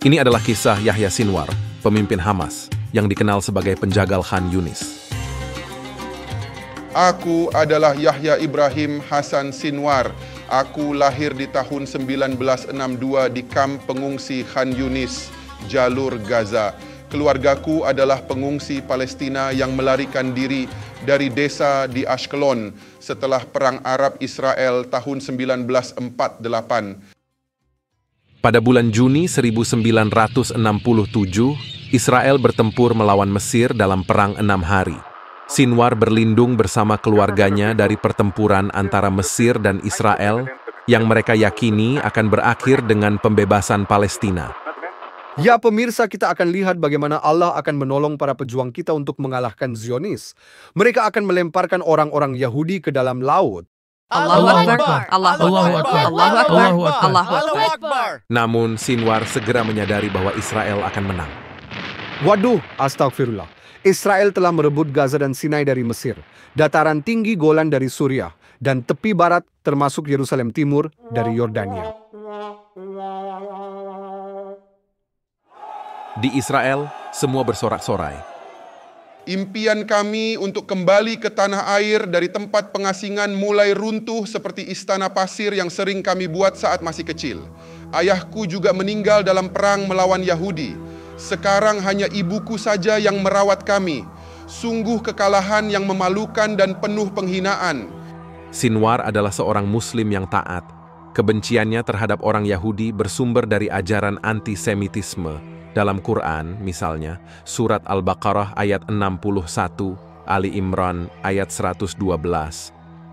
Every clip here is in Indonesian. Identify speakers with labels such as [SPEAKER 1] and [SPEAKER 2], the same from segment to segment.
[SPEAKER 1] Ini adalah kisah Yahya Sinwar, pemimpin Hamas, yang dikenal sebagai penjagal Khan Yunis.
[SPEAKER 2] Aku adalah Yahya Ibrahim Hasan Sinwar. Aku lahir di tahun 1962 di kamp pengungsi Khan Yunis, Jalur Gaza. Keluargaku adalah pengungsi Palestina yang melarikan diri dari desa di Ashkelon setelah Perang Arab Israel tahun 1948.
[SPEAKER 1] Pada bulan Juni 1967, Israel bertempur melawan Mesir dalam Perang Enam Hari. Sinwar berlindung bersama keluarganya dari pertempuran antara Mesir dan Israel yang mereka yakini akan berakhir dengan pembebasan Palestina.
[SPEAKER 3] Ya pemirsa kita akan lihat bagaimana Allah akan menolong para pejuang kita untuk mengalahkan Zionis. Mereka akan melemparkan orang-orang Yahudi ke dalam laut.
[SPEAKER 4] Allahu Akbar.
[SPEAKER 3] Allahu Akbar.
[SPEAKER 1] Allahu Akbar. Allahu Akbar. Namun Sinwar segera menyadari bahwa
[SPEAKER 3] Israel akan menang. Waduh, astagfirullah. Israel telah merebut Gaza dan Sinai dari Mesir, dataran tinggi Golan dari Suriah, dan tepi barat termasuk Yerusalem Timur dari Yordania.
[SPEAKER 1] Di Israel, semua bersorak-sorai.
[SPEAKER 2] Impian kami untuk kembali ke tanah air dari tempat pengasingan mulai runtuh seperti istana pasir yang sering kami buat saat masih kecil. Ayahku juga meninggal dalam perang melawan Yahudi. Sekarang hanya ibuku saja yang merawat kami. Sungguh kekalahan yang memalukan dan penuh penghinaan.
[SPEAKER 1] Sinwar adalah seorang muslim yang taat. Kebenciannya terhadap orang Yahudi bersumber dari ajaran antisemitisme dalam Quran, misalnya, surat Al-Baqarah ayat 61, Ali Imran ayat 112,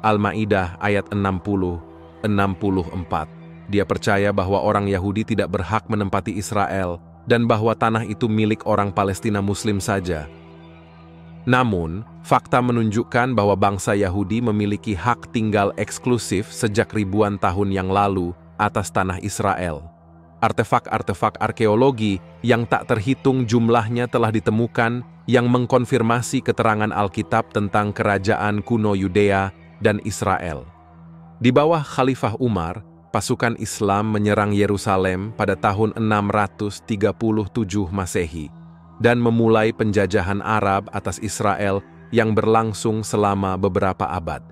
[SPEAKER 1] Al-Ma'idah ayat 60, 64. Dia percaya bahwa orang Yahudi tidak berhak menempati Israel dan bahwa tanah itu milik orang Palestina Muslim saja. Namun, fakta menunjukkan bahwa bangsa Yahudi memiliki hak tinggal eksklusif sejak ribuan tahun yang lalu atas tanah Israel. Artefak-artefak arkeologi yang tak terhitung jumlahnya telah ditemukan yang mengkonfirmasi keterangan Alkitab tentang kerajaan kuno Yudea dan Israel. Di bawah Khalifah Umar, pasukan Islam menyerang Yerusalem pada tahun 637 Masehi dan memulai penjajahan Arab atas Israel yang berlangsung selama beberapa abad.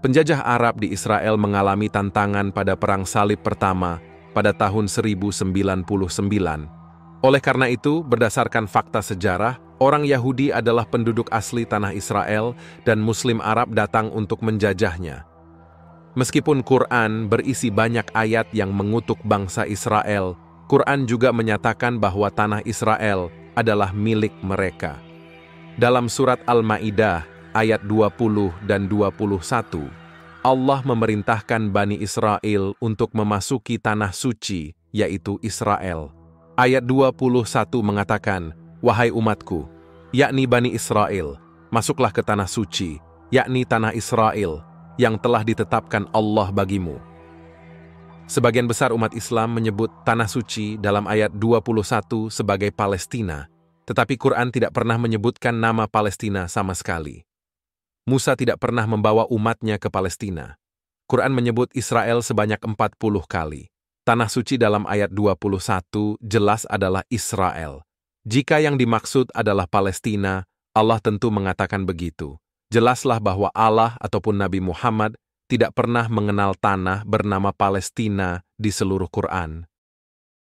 [SPEAKER 1] Penjajah Arab di Israel mengalami tantangan pada Perang Salib pertama pada tahun 1099. Oleh karena itu, berdasarkan fakta sejarah, orang Yahudi adalah penduduk asli tanah Israel dan Muslim Arab datang untuk menjajahnya. Meskipun Quran berisi banyak ayat yang mengutuk bangsa Israel, Quran juga menyatakan bahwa tanah Israel adalah milik mereka. Dalam surat Al-Ma'idah ayat 20 dan 21, Allah memerintahkan Bani Israel untuk memasuki tanah suci, yaitu Israel. Ayat 21 mengatakan, Wahai umatku, yakni Bani Israel, masuklah ke tanah suci, yakni tanah Israel, yang telah ditetapkan Allah bagimu. Sebagian besar umat Islam menyebut tanah suci dalam ayat 21 sebagai Palestina, tetapi Quran tidak pernah menyebutkan nama Palestina sama sekali. Musa tidak pernah membawa umatnya ke Palestina. Quran menyebut Israel sebanyak 40 kali. Tanah suci dalam ayat 21 jelas adalah Israel. Jika yang dimaksud adalah Palestina, Allah tentu mengatakan begitu. Jelaslah bahwa Allah ataupun Nabi Muhammad tidak pernah mengenal tanah bernama Palestina di seluruh Quran.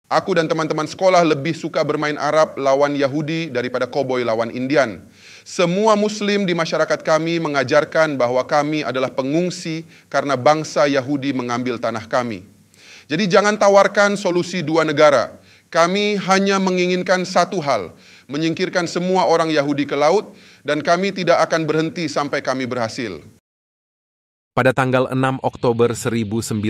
[SPEAKER 2] Aku dan teman-teman sekolah lebih suka bermain Arab lawan Yahudi daripada koboi lawan Indian. Semua muslim di masyarakat kami mengajarkan bahwa kami adalah pengungsi karena bangsa Yahudi mengambil tanah kami. Jadi jangan tawarkan solusi dua negara. Kami hanya menginginkan satu hal, menyingkirkan semua orang Yahudi ke laut dan kami tidak akan berhenti sampai kami berhasil.
[SPEAKER 1] Pada tanggal 6 Oktober 1973,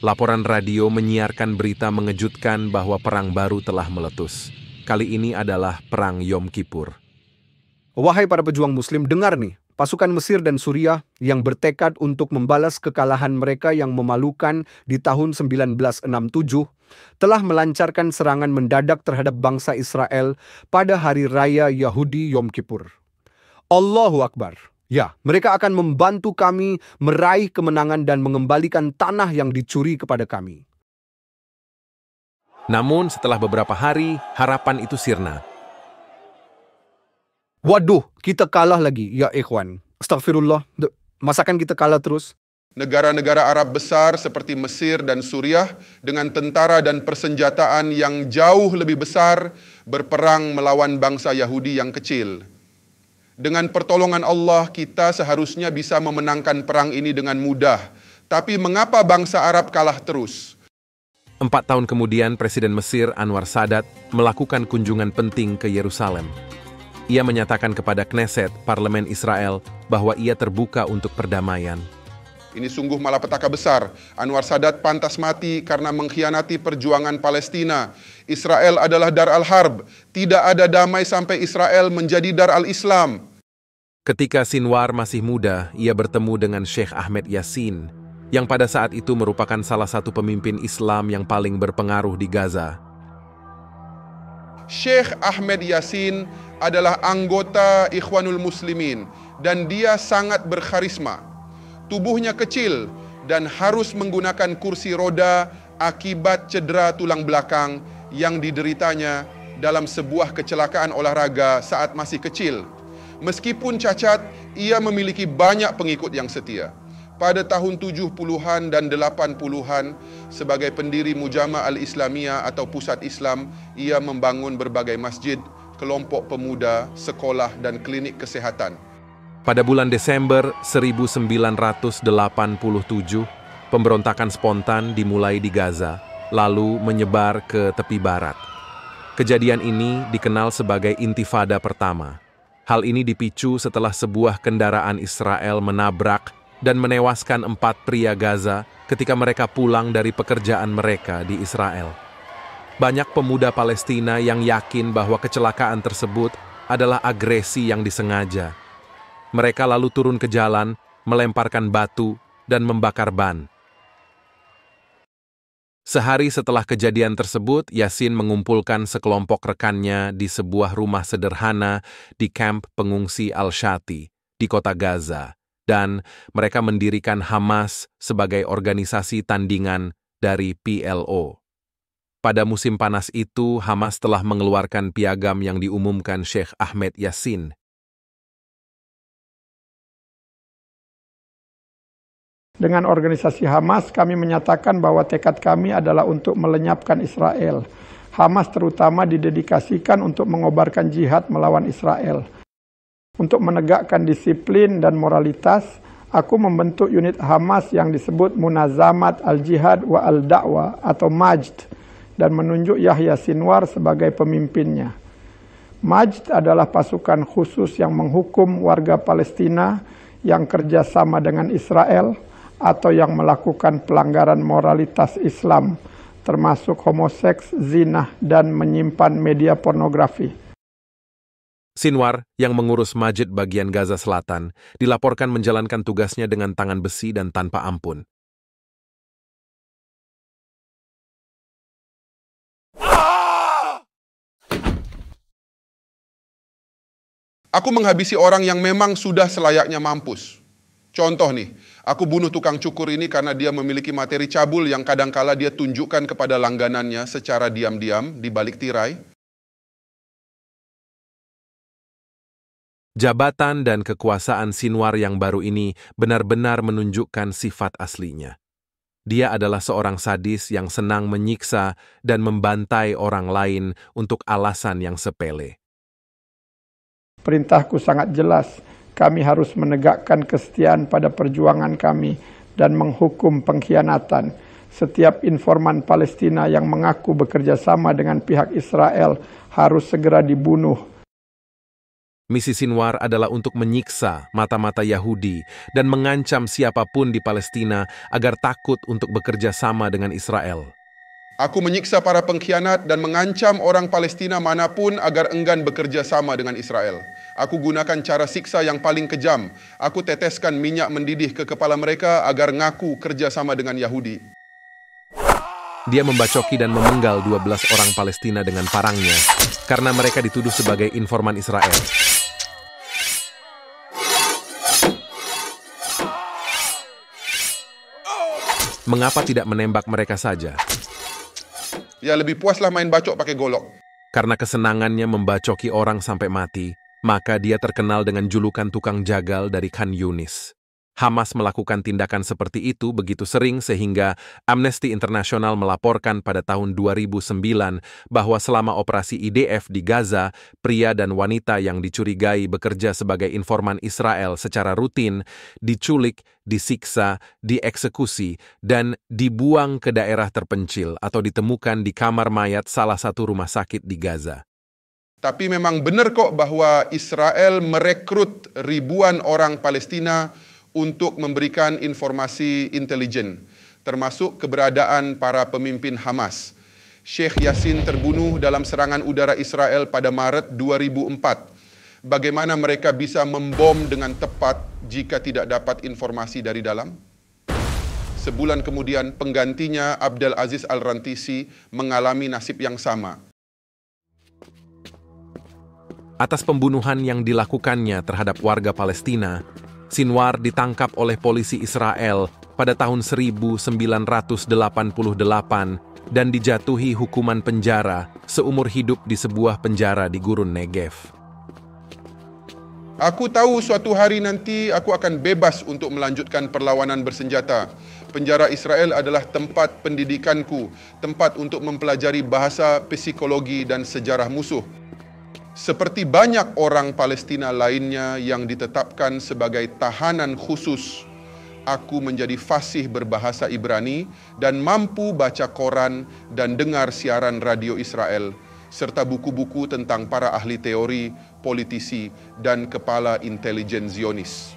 [SPEAKER 1] laporan radio menyiarkan berita mengejutkan bahwa
[SPEAKER 3] perang baru telah meletus. Kali ini adalah Perang Yom Kippur. Wahai para pejuang muslim, dengar nih. Pasukan Mesir dan Suriah yang bertekad untuk membalas kekalahan mereka yang memalukan di tahun 1967 telah melancarkan serangan mendadak terhadap bangsa Israel pada hari raya Yahudi Yom Kippur. Allahu Akbar. Ya, mereka akan membantu kami meraih kemenangan dan mengembalikan tanah yang dicuri kepada kami.
[SPEAKER 1] Namun setelah beberapa hari, harapan itu sirna.
[SPEAKER 3] Waduh, kita kalah lagi, ya ikhwan. Astagfirullah, masakan kita kalah terus.
[SPEAKER 2] Negara-negara Arab besar seperti Mesir dan Suriah dengan tentara dan persenjataan yang jauh lebih besar berperang melawan bangsa Yahudi yang kecil. Dengan pertolongan Allah, kita seharusnya bisa memenangkan perang ini dengan mudah. Tapi mengapa bangsa Arab kalah terus?
[SPEAKER 1] Empat tahun kemudian, Presiden Mesir Anwar Sadat melakukan kunjungan penting ke Yerusalem. Ia menyatakan kepada Knesset, Parlemen Israel, bahwa ia terbuka untuk perdamaian.
[SPEAKER 2] Ini sungguh malapetaka besar. Anwar Sadat pantas mati karena mengkhianati perjuangan Palestina. Israel adalah dar al-harb. Tidak ada damai sampai Israel menjadi dar al-Islam.
[SPEAKER 1] Ketika Sinwar masih muda, ia bertemu dengan Sheikh Ahmed Yassin, yang pada saat itu merupakan salah satu pemimpin Islam yang paling berpengaruh di Gaza.
[SPEAKER 2] Sheikh Ahmed Yassin adalah anggota Ikhwanul Muslimin dan dia sangat berkarisma tubuhnya kecil dan harus menggunakan kursi roda akibat cedera tulang belakang yang dideritanya dalam sebuah kecelakaan olahraga saat masih kecil. Meskipun cacat, ia memiliki banyak pengikut yang setia. Pada tahun 70-an dan 80-an, sebagai pendiri Mujama Al-Islamiyah atau Pusat Islam, ia membangun berbagai masjid, kelompok pemuda, sekolah dan klinik kesehatan.
[SPEAKER 1] Pada bulan Desember 1987, pemberontakan spontan dimulai di Gaza, lalu menyebar ke tepi barat. Kejadian ini dikenal sebagai Intifada pertama. Hal ini dipicu setelah sebuah kendaraan Israel menabrak dan menewaskan empat pria Gaza ketika mereka pulang dari pekerjaan mereka di Israel. Banyak pemuda Palestina yang yakin bahwa kecelakaan tersebut adalah agresi yang disengaja, mereka lalu turun ke jalan, melemparkan batu, dan membakar ban. Sehari setelah kejadian tersebut, Yasin mengumpulkan sekelompok rekannya di sebuah rumah sederhana di kamp pengungsi Al-Shati di kota Gaza, dan mereka mendirikan Hamas sebagai organisasi tandingan dari PLO. Pada musim panas itu, Hamas telah mengeluarkan piagam yang diumumkan Sheikh Ahmed Yasin
[SPEAKER 4] Dengan organisasi Hamas, kami menyatakan bahwa tekad kami adalah untuk melenyapkan Israel. Hamas terutama didedikasikan untuk mengobarkan jihad melawan Israel. Untuk menegakkan disiplin dan moralitas, aku membentuk unit Hamas yang disebut Munazamat Al-Jihad wa al Dawah atau Majd dan menunjuk Yahya Sinwar sebagai pemimpinnya. Majd adalah pasukan khusus yang menghukum warga Palestina yang kerjasama dengan Israel – atau yang melakukan pelanggaran moralitas Islam, termasuk homoseks, zina, dan menyimpan media pornografi.
[SPEAKER 1] Sinwar, yang mengurus masjid bagian Gaza Selatan, dilaporkan menjalankan tugasnya dengan tangan besi dan tanpa ampun.
[SPEAKER 3] Aku menghabisi
[SPEAKER 2] orang yang memang sudah selayaknya mampus. Contoh nih, Aku bunuh tukang cukur ini karena dia memiliki materi cabul yang kadangkala dia tunjukkan kepada langganannya secara diam-diam di balik tirai.
[SPEAKER 1] Jabatan dan kekuasaan Sinwar yang baru ini benar-benar menunjukkan sifat aslinya. Dia adalah seorang sadis yang senang menyiksa dan membantai orang lain untuk alasan yang sepele.
[SPEAKER 4] Perintahku sangat jelas, kami harus menegakkan kesetiaan pada perjuangan kami dan menghukum pengkhianatan. Setiap informan Palestina yang mengaku bekerja sama dengan pihak Israel harus segera dibunuh
[SPEAKER 1] Misi Sinwar adalah untuk menyiksa mata-mata Yahudi dan mengancam siapapun di Palestina agar takut untuk bekerja sama dengan Israel.
[SPEAKER 2] Aku menyiksa para pengkhianat dan mengancam orang Palestina manapun agar enggan bekerja sama dengan Israel. Aku gunakan cara siksa yang paling kejam. Aku teteskan minyak mendidih ke kepala mereka agar ngaku kerjasama dengan Yahudi.
[SPEAKER 1] Dia membacoki dan memenggal 12 orang Palestina dengan parangnya karena mereka dituduh sebagai informan Israel. Mengapa tidak menembak mereka saja?
[SPEAKER 2] Ya lebih puaslah main bacok pakai golok.
[SPEAKER 1] Karena kesenangannya membacoki orang sampai mati, maka dia terkenal dengan julukan tukang jagal dari Khan Yunis. Hamas melakukan tindakan seperti itu begitu sering sehingga Amnesty International melaporkan pada tahun 2009 bahwa selama operasi IDF di Gaza, pria dan wanita yang dicurigai bekerja sebagai informan Israel secara rutin diculik, disiksa, dieksekusi, dan dibuang ke daerah terpencil atau ditemukan di kamar mayat salah satu rumah sakit di Gaza.
[SPEAKER 2] Tapi memang benar kok bahwa Israel merekrut ribuan orang Palestina untuk memberikan informasi intelijen, termasuk keberadaan para pemimpin Hamas. Sheikh Yassin terbunuh dalam serangan udara Israel pada Maret 2004. Bagaimana mereka bisa membom dengan tepat jika tidak dapat informasi dari dalam? Sebulan kemudian, penggantinya Abdul Aziz Al-Rantisi mengalami nasib yang sama
[SPEAKER 1] atas pembunuhan yang dilakukannya terhadap warga Palestina, Sinwar ditangkap oleh polisi Israel pada tahun 1988 dan dijatuhi hukuman penjara seumur hidup di sebuah penjara di gurun Negev.
[SPEAKER 2] Aku tahu suatu hari nanti aku akan bebas untuk melanjutkan perlawanan bersenjata. Penjara Israel adalah tempat pendidikanku, tempat untuk mempelajari bahasa, psikologi dan sejarah musuh seperti banyak orang Palestina lainnya yang ditetapkan sebagai tahanan khusus, aku menjadi fasih berbahasa Ibrani dan mampu baca koran dan dengar siaran radio Israel, serta buku-buku tentang para ahli teori, politisi, dan kepala intelijen Zionis.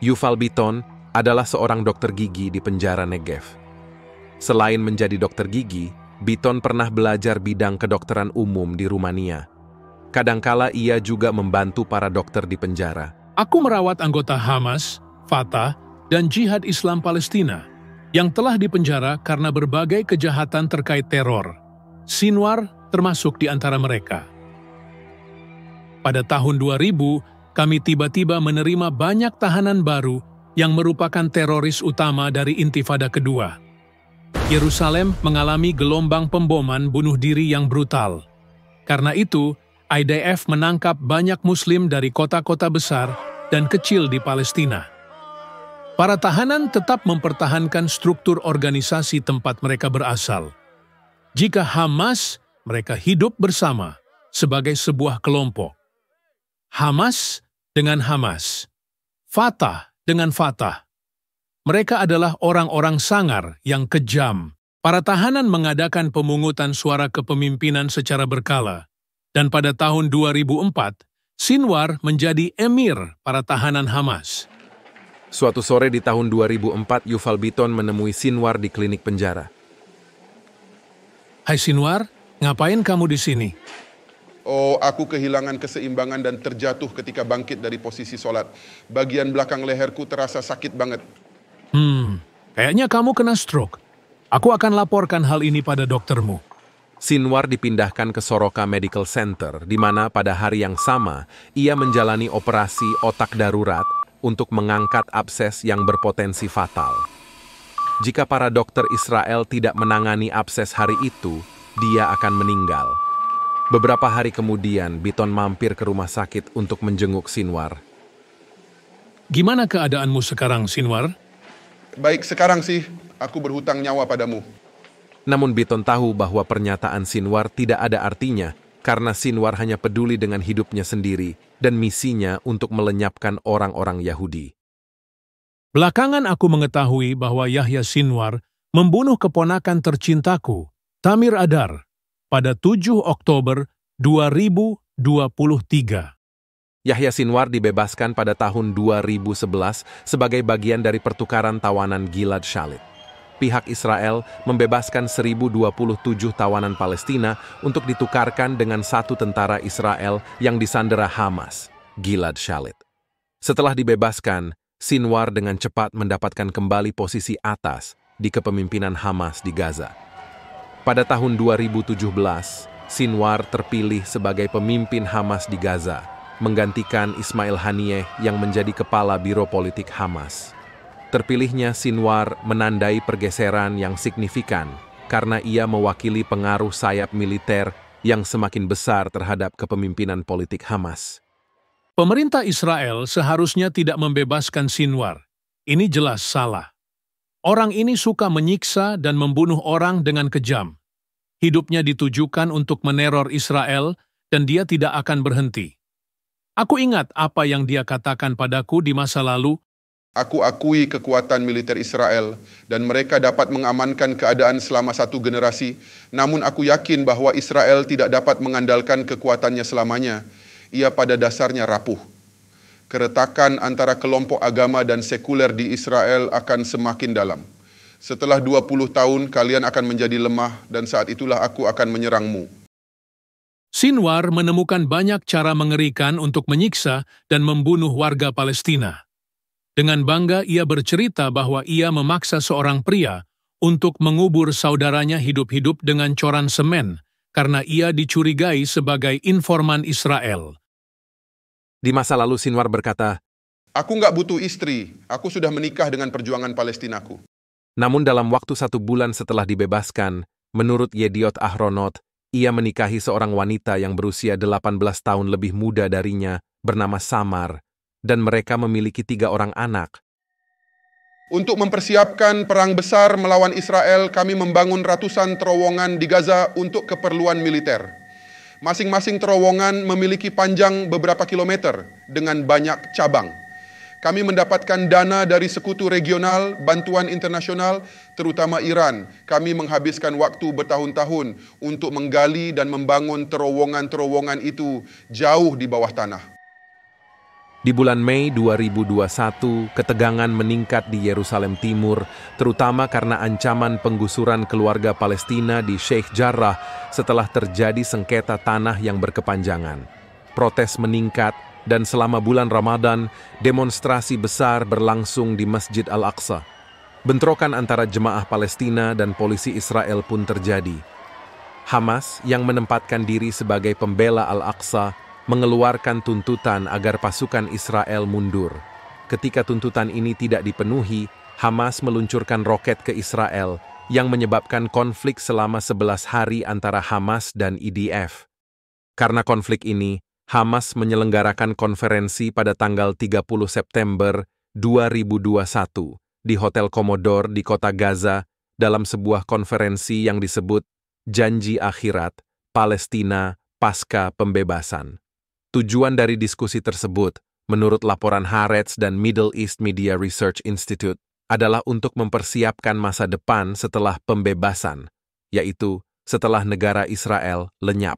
[SPEAKER 1] Yuval Biton adalah seorang dokter gigi di penjara Negev. Selain menjadi dokter gigi, Biton pernah belajar bidang kedokteran umum di Rumania Kadangkala ia juga membantu para dokter di penjara.
[SPEAKER 5] Aku merawat anggota Hamas, Fatah, dan Jihad Islam Palestina yang telah dipenjara karena berbagai kejahatan terkait teror. Sinwar termasuk di antara mereka. Pada tahun 2000, kami tiba-tiba menerima banyak tahanan baru yang merupakan teroris utama dari Intifada kedua. Yerusalem mengalami gelombang pemboman bunuh diri yang brutal. Karena itu, IDF menangkap banyak Muslim dari kota-kota besar dan kecil di Palestina. Para tahanan tetap mempertahankan struktur organisasi tempat mereka berasal. Jika Hamas, mereka hidup bersama sebagai sebuah kelompok. Hamas dengan Hamas, Fatah dengan Fatah. Mereka adalah orang-orang sangar yang kejam. Para tahanan mengadakan pemungutan suara kepemimpinan secara berkala dan pada tahun 2004, Sinwar menjadi emir para tahanan Hamas.
[SPEAKER 1] Suatu sore di tahun 2004, Yuval Biton menemui Sinwar di klinik penjara.
[SPEAKER 5] Hai Sinwar, ngapain kamu di sini?
[SPEAKER 2] Oh, aku kehilangan keseimbangan dan terjatuh ketika bangkit dari posisi solat. Bagian belakang leherku terasa sakit banget.
[SPEAKER 5] Hmm, kayaknya kamu kena stroke. Aku akan laporkan hal ini pada doktermu. Sinwar
[SPEAKER 1] dipindahkan ke Soroka Medical Center, di mana pada hari yang sama ia menjalani operasi otak darurat untuk mengangkat abses yang berpotensi fatal. Jika para dokter Israel tidak menangani abses hari itu, dia akan meninggal. Beberapa hari kemudian, Biton mampir ke rumah sakit untuk menjenguk Sinwar. Gimana keadaanmu sekarang, Sinwar? Baik sekarang
[SPEAKER 2] sih, aku berhutang nyawa padamu.
[SPEAKER 1] Namun Biton tahu bahwa pernyataan Sinwar tidak ada artinya karena Sinwar hanya peduli dengan hidupnya sendiri dan misinya
[SPEAKER 5] untuk melenyapkan orang-orang Yahudi. Belakangan aku mengetahui bahwa Yahya Sinwar membunuh keponakan tercintaku, Tamir Adar, pada 7 Oktober 2023. Yahya Sinwar
[SPEAKER 1] dibebaskan pada tahun 2011 sebagai bagian dari pertukaran tawanan Gilad Shalit pihak Israel membebaskan 1027 tawanan Palestina untuk ditukarkan dengan satu tentara Israel yang disandera Hamas, Gilad Shalit. Setelah dibebaskan, Sinwar dengan cepat mendapatkan kembali posisi atas di kepemimpinan Hamas di Gaza. Pada tahun 2017, Sinwar terpilih sebagai pemimpin Hamas di Gaza, menggantikan Ismail Haniyeh yang menjadi kepala Biro Politik Hamas. Terpilihnya Sinwar menandai pergeseran yang signifikan karena ia mewakili pengaruh sayap militer yang semakin besar terhadap kepemimpinan politik Hamas.
[SPEAKER 5] Pemerintah Israel seharusnya tidak membebaskan Sinwar. Ini jelas salah. Orang ini suka menyiksa dan membunuh orang dengan kejam. Hidupnya ditujukan untuk meneror Israel dan dia tidak akan berhenti. Aku ingat apa yang dia katakan padaku di masa lalu
[SPEAKER 2] Aku akui kekuatan militer Israel dan mereka dapat mengamankan keadaan selama satu generasi. Namun aku yakin bahwa Israel tidak dapat mengandalkan kekuatannya selamanya. Ia pada dasarnya rapuh. Keretakan antara kelompok agama dan sekuler di Israel akan semakin dalam. Setelah 20 tahun kalian akan menjadi lemah dan saat itulah aku akan menyerangmu.
[SPEAKER 5] Sinwar menemukan banyak cara mengerikan untuk menyiksa dan membunuh warga Palestina. Dengan bangga ia bercerita bahwa ia memaksa seorang pria untuk mengubur saudaranya hidup-hidup dengan coran semen karena ia dicurigai sebagai informan Israel. Di masa lalu Sinwar berkata, Aku nggak butuh istri, aku sudah menikah dengan
[SPEAKER 2] perjuangan Palestinaku.
[SPEAKER 1] Namun dalam waktu satu bulan setelah dibebaskan, menurut Yediot Ahronot, ia menikahi seorang wanita yang berusia 18 tahun lebih muda darinya, bernama Samar, dan mereka memiliki tiga orang anak.
[SPEAKER 2] Untuk mempersiapkan perang besar melawan Israel, kami membangun ratusan terowongan di Gaza untuk keperluan militer. Masing-masing terowongan memiliki panjang beberapa kilometer dengan banyak cabang. Kami mendapatkan dana dari sekutu regional, bantuan internasional, terutama Iran. Kami menghabiskan waktu bertahun-tahun untuk menggali dan membangun terowongan-terowongan itu jauh di bawah tanah.
[SPEAKER 1] Di bulan Mei 2021, ketegangan meningkat di Yerusalem Timur, terutama karena ancaman penggusuran keluarga Palestina di Sheikh Jarrah setelah terjadi sengketa tanah yang berkepanjangan. Protes meningkat, dan selama bulan Ramadan, demonstrasi besar berlangsung di Masjid Al-Aqsa. Bentrokan antara jemaah Palestina dan polisi Israel pun terjadi. Hamas, yang menempatkan diri sebagai pembela Al-Aqsa, mengeluarkan tuntutan agar pasukan Israel mundur. Ketika tuntutan ini tidak dipenuhi, Hamas meluncurkan roket ke Israel yang menyebabkan konflik selama 11 hari antara Hamas dan IDF. E Karena konflik ini, Hamas menyelenggarakan konferensi pada tanggal 30 September 2021 di Hotel Komodor di kota Gaza dalam sebuah konferensi yang disebut Janji Akhirat Palestina Pasca Pembebasan. Tujuan dari diskusi tersebut, menurut laporan Haaretz dan Middle East Media Research Institute, adalah untuk mempersiapkan masa depan setelah pembebasan, yaitu setelah negara Israel lenyap.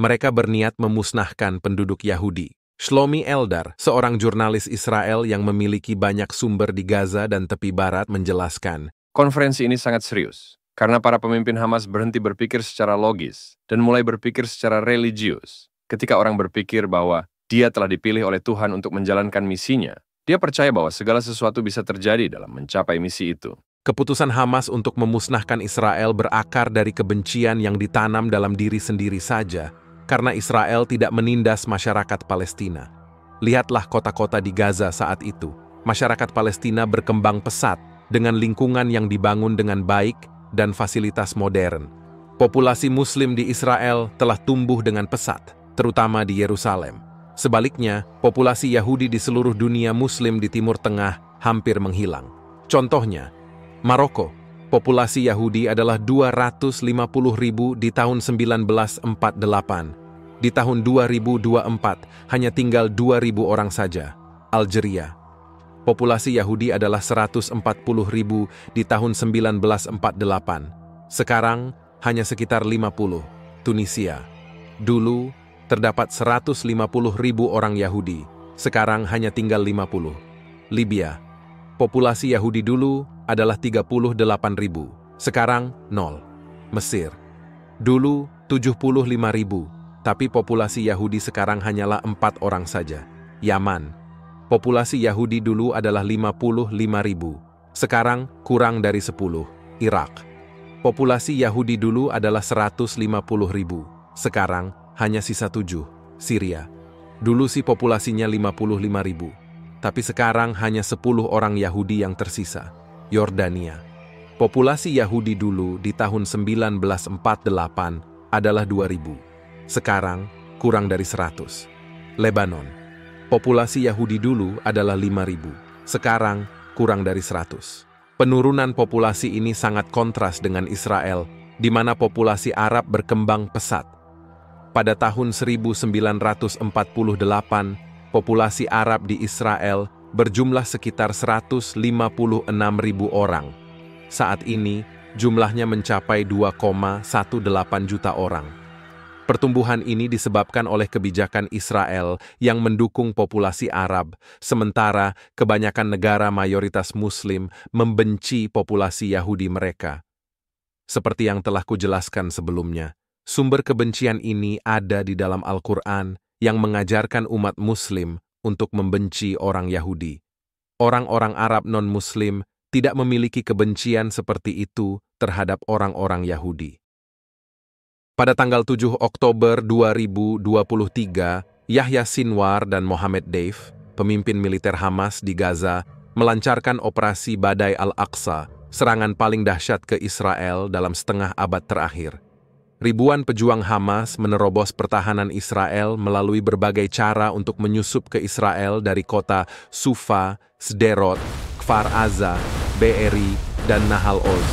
[SPEAKER 1] Mereka berniat memusnahkan penduduk Yahudi. Shlomi Eldar, seorang jurnalis Israel yang memiliki banyak sumber di Gaza dan tepi barat menjelaskan,
[SPEAKER 3] Konferensi ini sangat serius, karena para pemimpin Hamas berhenti berpikir secara logis dan mulai berpikir secara religius. Ketika orang berpikir bahwa dia telah dipilih oleh Tuhan untuk menjalankan misinya, dia percaya bahwa segala sesuatu bisa terjadi dalam mencapai misi itu.
[SPEAKER 1] Keputusan Hamas untuk memusnahkan Israel berakar dari kebencian yang ditanam dalam diri sendiri saja, karena Israel tidak menindas masyarakat Palestina. Lihatlah kota-kota di Gaza saat itu. Masyarakat Palestina berkembang pesat dengan lingkungan yang dibangun dengan baik dan fasilitas modern. Populasi Muslim di Israel telah tumbuh dengan pesat terutama di Yerusalem. Sebaliknya, populasi Yahudi di seluruh dunia Muslim di Timur Tengah hampir menghilang. Contohnya, Maroko, populasi Yahudi adalah 250 ribu di tahun 1948. Di tahun 2024, hanya tinggal 2.000 orang saja. Algeria, populasi Yahudi adalah 140 ribu di tahun 1948. Sekarang, hanya sekitar 50. Tunisia. Dulu, terdapat 150 ribu orang Yahudi, sekarang hanya tinggal 50. Libya, populasi Yahudi dulu adalah 38 ribu, sekarang 0. Mesir, dulu 75 ribu, tapi populasi Yahudi sekarang hanyalah empat orang saja. Yaman, populasi Yahudi dulu adalah 55 ribu, sekarang kurang dari 10. Irak, populasi Yahudi dulu adalah 150 ribu, sekarang hanya sisa tujuh, Syria. Dulu sih populasinya 55 ribu, tapi sekarang hanya 10 orang Yahudi yang tersisa, Yordania. Populasi Yahudi dulu di tahun 1948 adalah ribu, Sekarang kurang dari 100. Lebanon. Populasi Yahudi dulu adalah ribu, Sekarang kurang dari 100. Penurunan populasi ini sangat kontras dengan Israel, di mana populasi Arab berkembang pesat pada tahun 1948, populasi Arab di Israel berjumlah sekitar 156 orang. Saat ini, jumlahnya mencapai 2,18 juta orang. Pertumbuhan ini disebabkan oleh kebijakan Israel yang mendukung populasi Arab, sementara kebanyakan negara mayoritas Muslim membenci populasi Yahudi mereka. Seperti yang telah kujelaskan sebelumnya, Sumber kebencian ini ada di dalam Al-Quran yang mengajarkan umat Muslim untuk membenci orang Yahudi. Orang-orang Arab non-Muslim tidak memiliki kebencian seperti itu terhadap orang-orang Yahudi. Pada tanggal 7 Oktober 2023, Yahya Sinwar dan Mohamed Deif, pemimpin militer Hamas di Gaza, melancarkan operasi Badai Al-Aqsa, serangan paling dahsyat ke Israel dalam setengah abad terakhir ribuan pejuang Hamas menerobos pertahanan Israel melalui berbagai cara untuk menyusup ke Israel dari kota Sufa, Sderot, Kfar Aza, Be'eri, dan Nahal Oz.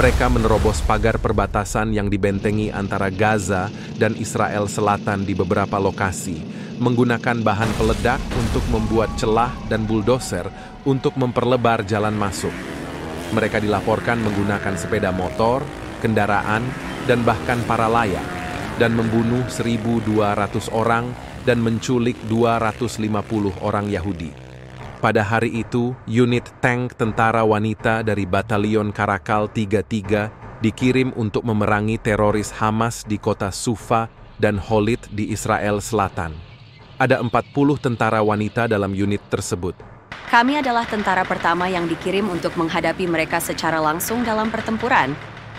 [SPEAKER 1] Mereka menerobos pagar perbatasan yang dibentengi antara Gaza dan Israel Selatan di beberapa lokasi, menggunakan bahan peledak untuk membuat celah dan bulldozer untuk memperlebar jalan masuk. Mereka dilaporkan menggunakan sepeda motor, kendaraan, dan bahkan para layak dan membunuh 1.200 orang dan menculik 250 orang Yahudi. Pada hari itu, unit tank tentara wanita dari Batalion Karakal 33 dikirim untuk memerangi teroris Hamas di kota Sufa dan Holit di Israel Selatan. Ada 40 tentara wanita dalam unit tersebut.
[SPEAKER 6] Kami adalah tentara pertama yang dikirim untuk menghadapi mereka secara langsung dalam pertempuran,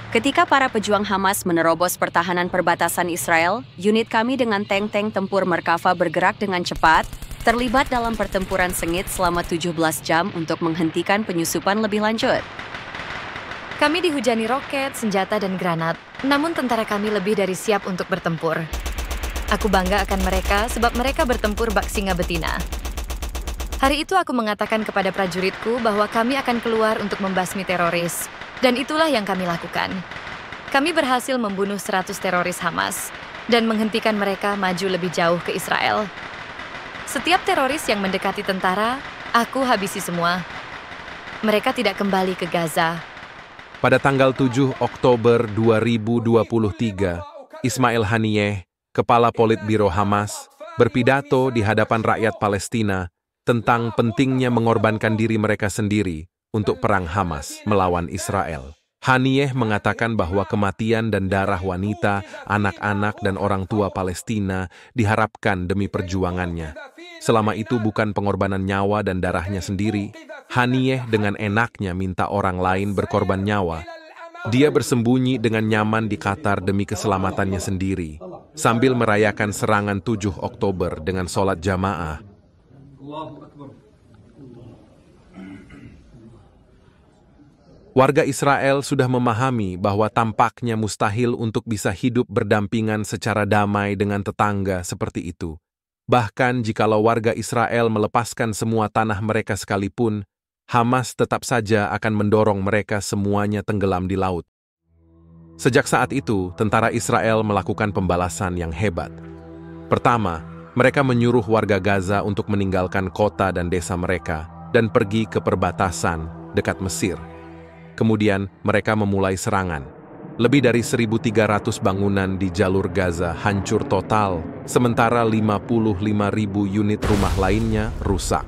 [SPEAKER 6] Ketika para pejuang Hamas menerobos pertahanan perbatasan Israel, unit kami dengan tank-tank tempur Merkava bergerak dengan cepat, terlibat dalam pertempuran sengit selama 17 jam untuk menghentikan penyusupan lebih lanjut. Kami dihujani roket, senjata, dan granat, namun tentara kami lebih dari siap untuk bertempur. Aku bangga akan mereka sebab mereka bertempur bak singa betina. Hari itu aku mengatakan kepada prajuritku bahwa kami akan keluar untuk membasmi teroris, dan itulah yang kami lakukan. Kami berhasil membunuh 100 teroris Hamas dan menghentikan mereka maju lebih jauh ke Israel. Setiap teroris yang mendekati tentara, aku habisi semua. Mereka tidak kembali ke Gaza.
[SPEAKER 1] Pada tanggal 7 Oktober 2023, Ismail Haniyeh, Kepala Politbiro Hamas, berpidato di hadapan rakyat Palestina tentang pentingnya mengorbankan diri mereka sendiri untuk perang Hamas melawan Israel. Hanieh mengatakan bahwa kematian dan darah wanita, anak-anak, dan orang tua Palestina diharapkan demi perjuangannya. Selama itu bukan pengorbanan nyawa dan darahnya sendiri, Hanieh dengan enaknya minta orang lain berkorban nyawa. Dia bersembunyi dengan nyaman di Qatar demi keselamatannya sendiri, sambil merayakan serangan 7 Oktober dengan sholat jamaah. Warga Israel sudah memahami bahwa tampaknya mustahil untuk bisa hidup berdampingan secara damai dengan tetangga seperti itu. Bahkan jikalau warga Israel melepaskan semua tanah mereka sekalipun, Hamas tetap saja akan mendorong mereka semuanya tenggelam di laut. Sejak saat itu, tentara Israel melakukan pembalasan yang hebat. Pertama, mereka menyuruh warga Gaza untuk meninggalkan kota dan desa mereka dan pergi ke perbatasan dekat Mesir. Kemudian, mereka memulai serangan. Lebih dari 1.300 bangunan di jalur Gaza hancur total, sementara 55.000 unit rumah lainnya rusak.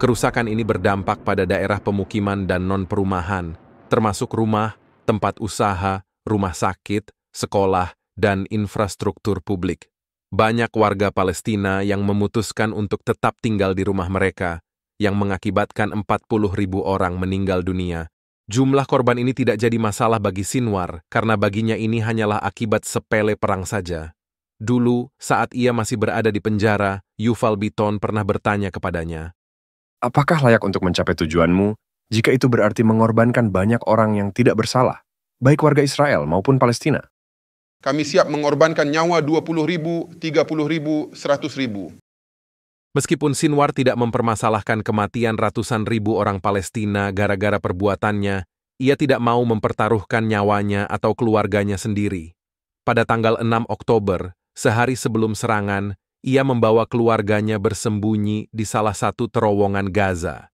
[SPEAKER 1] Kerusakan ini berdampak pada daerah pemukiman dan non-perumahan, termasuk rumah, tempat usaha, rumah sakit, sekolah, dan infrastruktur publik. Banyak warga Palestina yang memutuskan untuk tetap tinggal di rumah mereka, yang mengakibatkan 40.000 orang meninggal dunia Jumlah korban ini tidak jadi masalah bagi Sinwar, karena baginya ini hanyalah akibat sepele perang saja. Dulu, saat ia masih berada di penjara, Yuval Biton pernah bertanya kepadanya,
[SPEAKER 3] Apakah layak untuk mencapai tujuanmu jika itu berarti mengorbankan banyak orang yang tidak bersalah, baik warga Israel maupun Palestina?
[SPEAKER 2] Kami siap mengorbankan nyawa 20 ribu, 30 ribu, 100 ribu.
[SPEAKER 3] Meskipun Sinwar tidak
[SPEAKER 1] mempermasalahkan kematian ratusan ribu orang Palestina gara-gara perbuatannya, ia tidak mau mempertaruhkan nyawanya atau keluarganya sendiri. Pada tanggal 6 Oktober, sehari sebelum serangan, ia membawa keluarganya bersembunyi di salah satu terowongan Gaza.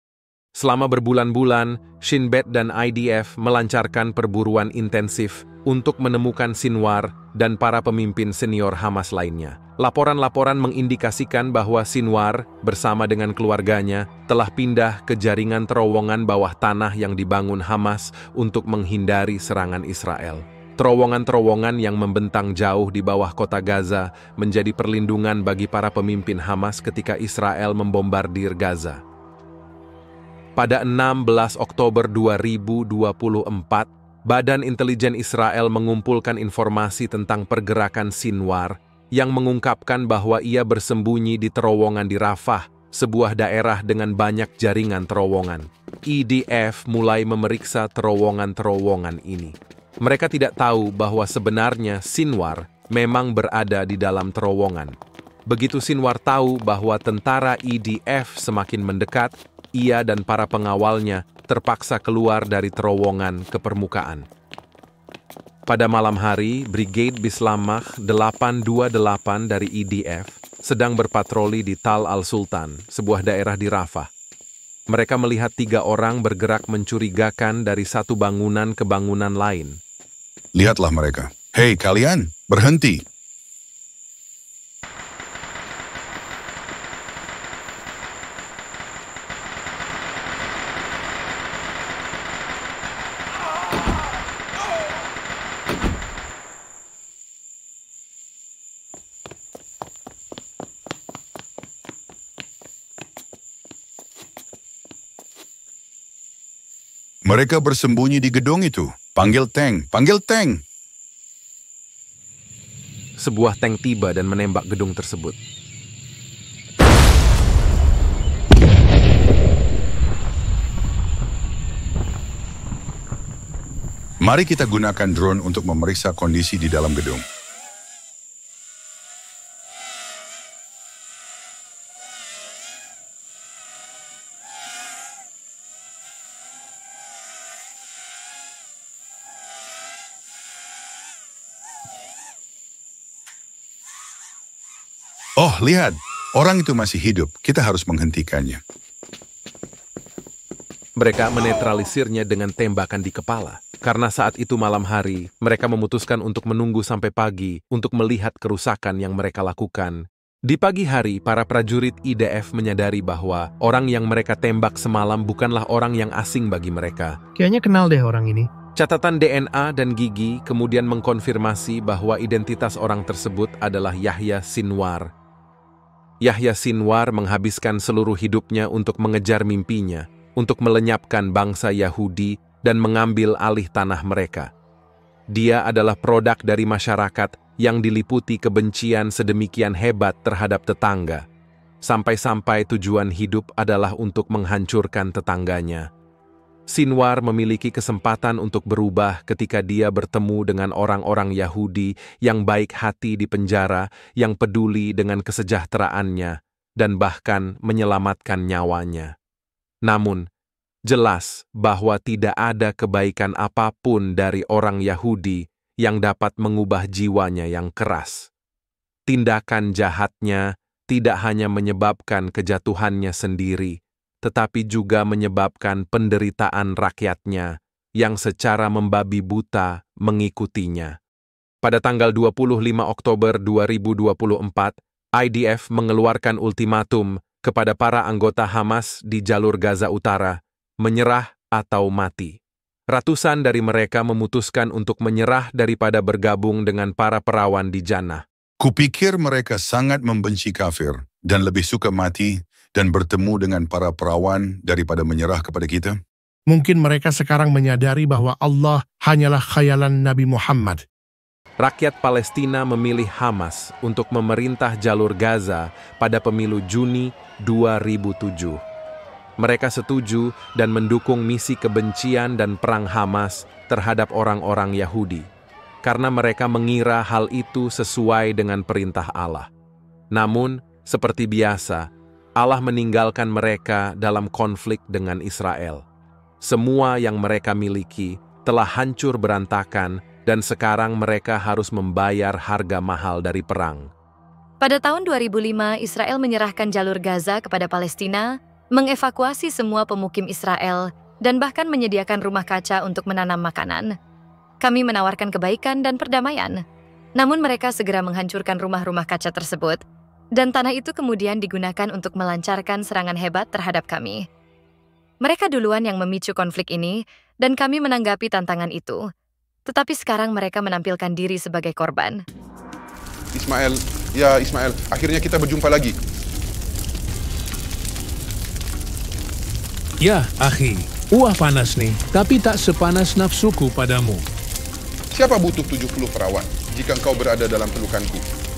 [SPEAKER 1] Selama berbulan-bulan, Shin Bet dan IDF melancarkan perburuan intensif untuk menemukan Sinwar dan para pemimpin senior Hamas lainnya. Laporan-laporan mengindikasikan bahwa Sinwar bersama dengan keluarganya telah pindah ke jaringan terowongan bawah tanah yang dibangun Hamas untuk menghindari serangan Israel. Terowongan-terowongan yang membentang jauh di bawah kota Gaza menjadi perlindungan bagi para pemimpin Hamas ketika Israel membombardir Gaza. Pada 16 Oktober 2024, Badan Intelijen Israel mengumpulkan informasi tentang pergerakan Sinwar yang mengungkapkan bahwa ia bersembunyi di terowongan di Rafah, sebuah daerah dengan banyak jaringan terowongan. IDF e mulai memeriksa terowongan-terowongan ini. Mereka tidak tahu bahwa sebenarnya Sinwar memang berada di dalam terowongan. Begitu Sinwar tahu bahwa tentara IDF e semakin mendekat, ia dan para pengawalnya terpaksa keluar dari terowongan ke permukaan. Pada malam hari, Brigade Bislamah 828 dari IDF e sedang berpatroli di Tal Al-Sultan, sebuah daerah di Rafah. Mereka melihat tiga orang bergerak mencurigakan dari satu bangunan ke bangunan lain.
[SPEAKER 2] Lihatlah mereka. Hei kalian, berhenti! Mereka bersembunyi di gedung
[SPEAKER 1] itu. Panggil tank, panggil tank. Sebuah tank tiba dan menembak gedung tersebut.
[SPEAKER 2] Mari kita gunakan drone untuk memeriksa kondisi di dalam gedung. lihat, orang itu masih hidup, kita harus menghentikannya.
[SPEAKER 1] Mereka menetralisirnya dengan tembakan di kepala. Karena saat itu malam hari, mereka memutuskan untuk menunggu sampai pagi untuk melihat kerusakan yang mereka lakukan. Di pagi hari, para prajurit IDF menyadari bahwa orang yang mereka tembak semalam bukanlah orang yang asing bagi mereka.
[SPEAKER 3] Kayaknya kenal deh orang ini.
[SPEAKER 1] Catatan DNA dan gigi kemudian mengkonfirmasi bahwa identitas orang tersebut adalah Yahya Sinwar, Yahya Sinwar menghabiskan seluruh hidupnya untuk mengejar mimpinya, untuk melenyapkan bangsa Yahudi dan mengambil alih tanah mereka. Dia adalah produk dari masyarakat yang diliputi kebencian sedemikian hebat terhadap tetangga. Sampai-sampai tujuan hidup adalah untuk menghancurkan tetangganya. Sinwar memiliki kesempatan untuk berubah ketika dia bertemu dengan orang-orang Yahudi yang baik hati di penjara, yang peduli dengan kesejahteraannya, dan bahkan menyelamatkan nyawanya. Namun, jelas bahwa tidak ada kebaikan apapun dari orang Yahudi yang dapat mengubah jiwanya yang keras. Tindakan jahatnya tidak hanya menyebabkan kejatuhannya sendiri, tetapi juga menyebabkan penderitaan rakyatnya yang secara membabi buta mengikutinya. Pada tanggal 25 Oktober 2024, IDF mengeluarkan ultimatum kepada para anggota Hamas di jalur Gaza Utara, menyerah atau mati. Ratusan dari mereka memutuskan untuk menyerah daripada bergabung dengan para perawan di Jannah.
[SPEAKER 2] Kupikir mereka sangat membenci kafir dan lebih suka mati dan bertemu dengan
[SPEAKER 1] para perawan daripada menyerah kepada kita?
[SPEAKER 5] Mungkin mereka sekarang menyadari bahwa Allah hanyalah khayalan Nabi Muhammad.
[SPEAKER 1] Rakyat Palestina memilih Hamas untuk memerintah jalur Gaza pada pemilu Juni 2007. Mereka setuju dan mendukung misi kebencian dan perang Hamas terhadap orang-orang Yahudi, karena mereka mengira hal itu sesuai dengan perintah Allah. Namun, seperti biasa, Allah meninggalkan mereka dalam konflik dengan Israel. Semua yang mereka miliki telah hancur berantakan dan sekarang mereka harus membayar harga mahal dari
[SPEAKER 4] perang.
[SPEAKER 6] Pada tahun 2005, Israel menyerahkan jalur Gaza kepada Palestina, mengevakuasi semua pemukim Israel, dan bahkan menyediakan rumah kaca untuk menanam makanan. Kami menawarkan kebaikan dan perdamaian. Namun mereka segera menghancurkan rumah-rumah kaca tersebut dan tanah itu kemudian digunakan untuk melancarkan serangan hebat terhadap kami. Mereka duluan yang memicu konflik ini, dan kami menanggapi tantangan itu. Tetapi sekarang mereka menampilkan diri sebagai korban.
[SPEAKER 2] Ismail, ya Ismail, akhirnya kita berjumpa lagi.
[SPEAKER 5] Ya, Ahi. uah panas nih, tapi tak sepanas nafsuku padamu.
[SPEAKER 2] Siapa butuh 70 perawat jika engkau berada dalam pelukanku?